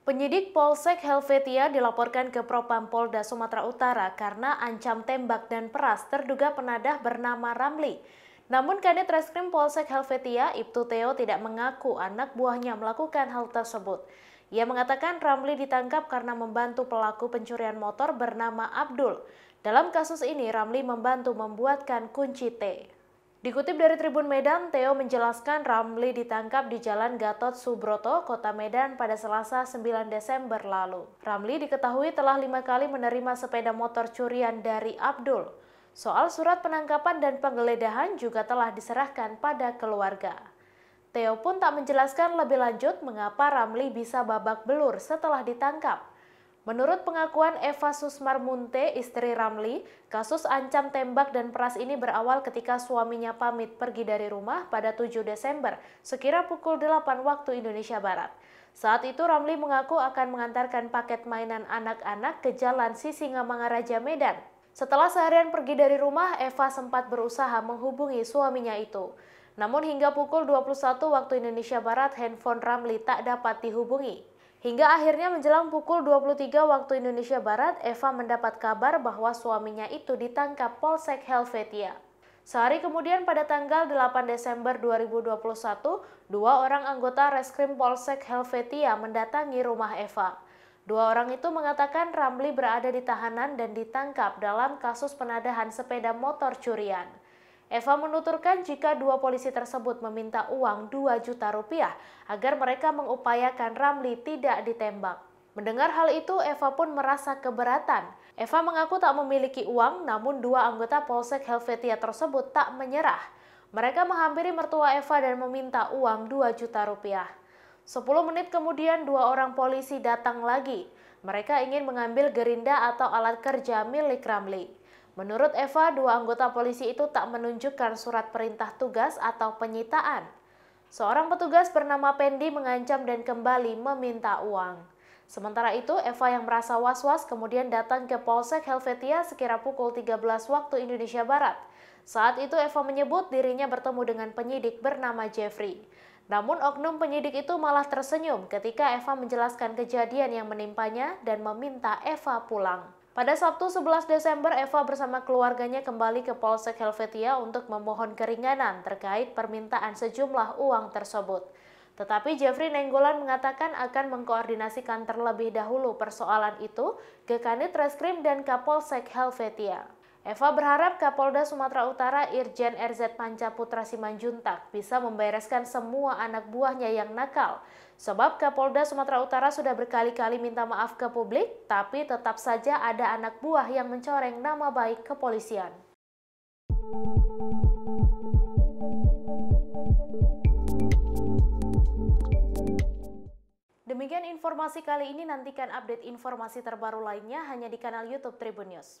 Penyidik Polsek Helvetia dilaporkan ke Propam Polda Sumatera Utara karena ancam tembak dan peras terduga penadah bernama Ramli. Namun Kanit Reskrim Polsek Helvetia, Ibtu Teo tidak mengaku anak buahnya melakukan hal tersebut. Ia mengatakan Ramli ditangkap karena membantu pelaku pencurian motor bernama Abdul. Dalam kasus ini, Ramli membantu membuatkan kunci T. Dikutip dari Tribun Medan, Theo menjelaskan Ramli ditangkap di Jalan Gatot Subroto, Kota Medan pada Selasa 9 Desember lalu. Ramli diketahui telah lima kali menerima sepeda motor curian dari Abdul. Soal surat penangkapan dan penggeledahan juga telah diserahkan pada keluarga. Theo pun tak menjelaskan lebih lanjut mengapa Ramli bisa babak belur setelah ditangkap. Menurut pengakuan Eva Susmar Munte, istri Ramli, kasus ancam tembak dan peras ini berawal ketika suaminya pamit pergi dari rumah pada 7 Desember, sekira pukul 8 waktu Indonesia Barat. Saat itu Ramli mengaku akan mengantarkan paket mainan anak-anak ke jalan Sisingamangaraja Medan. Setelah seharian pergi dari rumah, Eva sempat berusaha menghubungi suaminya itu. Namun hingga pukul 21 waktu Indonesia Barat, handphone Ramli tak dapat dihubungi. Hingga akhirnya menjelang pukul 23 waktu Indonesia Barat, Eva mendapat kabar bahwa suaminya itu ditangkap Polsek Helvetia. Sehari kemudian pada tanggal 8 Desember 2021, dua orang anggota Reskrim Polsek Helvetia mendatangi rumah Eva. Dua orang itu mengatakan Ramli berada di tahanan dan ditangkap dalam kasus penadahan sepeda motor curian. Eva menuturkan jika dua polisi tersebut meminta uang 2 juta rupiah agar mereka mengupayakan Ramli tidak ditembak. Mendengar hal itu, Eva pun merasa keberatan. Eva mengaku tak memiliki uang, namun dua anggota Polsek Helvetia tersebut tak menyerah. Mereka menghampiri mertua Eva dan meminta uang 2 juta rupiah. 10 menit kemudian dua orang polisi datang lagi. Mereka ingin mengambil gerinda atau alat kerja milik Ramli. Menurut Eva, dua anggota polisi itu tak menunjukkan surat perintah tugas atau penyitaan. Seorang petugas bernama Pendi mengancam dan kembali meminta uang. Sementara itu, Eva yang merasa was-was kemudian datang ke Polsek Helvetia sekira pukul 13 waktu Indonesia Barat. Saat itu Eva menyebut dirinya bertemu dengan penyidik bernama Jeffrey. Namun oknum penyidik itu malah tersenyum ketika Eva menjelaskan kejadian yang menimpanya dan meminta Eva pulang. Pada Sabtu 11 Desember, Eva bersama keluarganya kembali ke Polsek Helvetia untuk memohon keringanan terkait permintaan sejumlah uang tersebut. Tetapi Jeffrey Nenggolan mengatakan akan mengkoordinasikan terlebih dahulu persoalan itu ke Kanit Reskrim dan Kapolsek Helvetia. Eva berharap Kapolda Sumatera Utara Irjen RZ Panca Putra Simanjuntak bisa membereskan semua anak buahnya yang nakal. Sebab Kapolda Sumatera Utara sudah berkali-kali minta maaf ke publik, tapi tetap saja ada anak buah yang mencoreng nama baik kepolisian. Demikian informasi kali ini, nantikan update informasi terbaru lainnya hanya di kanal YouTube Tribun News.